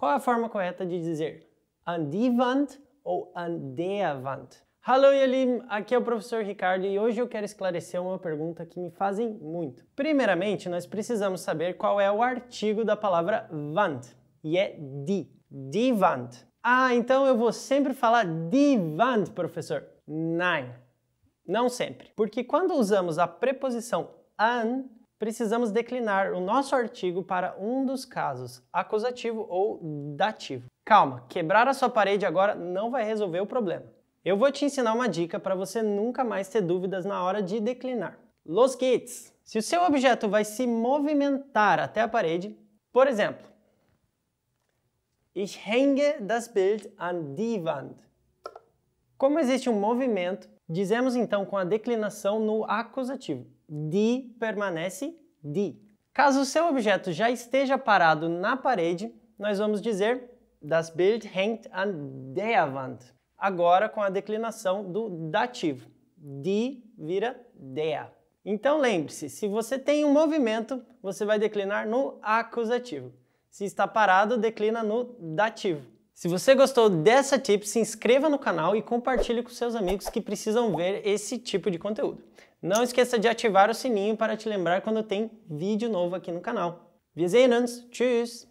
Qual é a forma correta de dizer andivant ou andevant? Hello, Yalim! Aqui é o professor Ricardo e hoje eu quero esclarecer uma pergunta que me fazem muito. Primeiramente, nós precisamos saber qual é o artigo da palavra vant, e é di, divant. Ah, então eu vou sempre falar divant, professor. Nein, não sempre. Porque quando usamos a preposição an, precisamos declinar o nosso artigo para um dos casos, acusativo ou dativo. Calma, quebrar a sua parede agora não vai resolver o problema. Eu vou te ensinar uma dica para você nunca mais ter dúvidas na hora de declinar. Los kits. Se o seu objeto vai se movimentar até a parede, por exemplo, Ich hänge das Bild an die Wand. Como existe um movimento, dizemos então com a declinação no acusativo de permanece de. Caso o seu objeto já esteja parado na parede, nós vamos dizer das Bild hängt an der Wand. Agora com a declinação do dativo. Die vira der. Então lembre-se, se você tem um movimento, você vai declinar no acusativo. Se está parado, declina no dativo. Se você gostou dessa tip, se inscreva no canal e compartilhe com seus amigos que precisam ver esse tipo de conteúdo. Não esqueça de ativar o sininho para te lembrar quando tem vídeo novo aqui no canal. Wir sehen uns! Tschüss!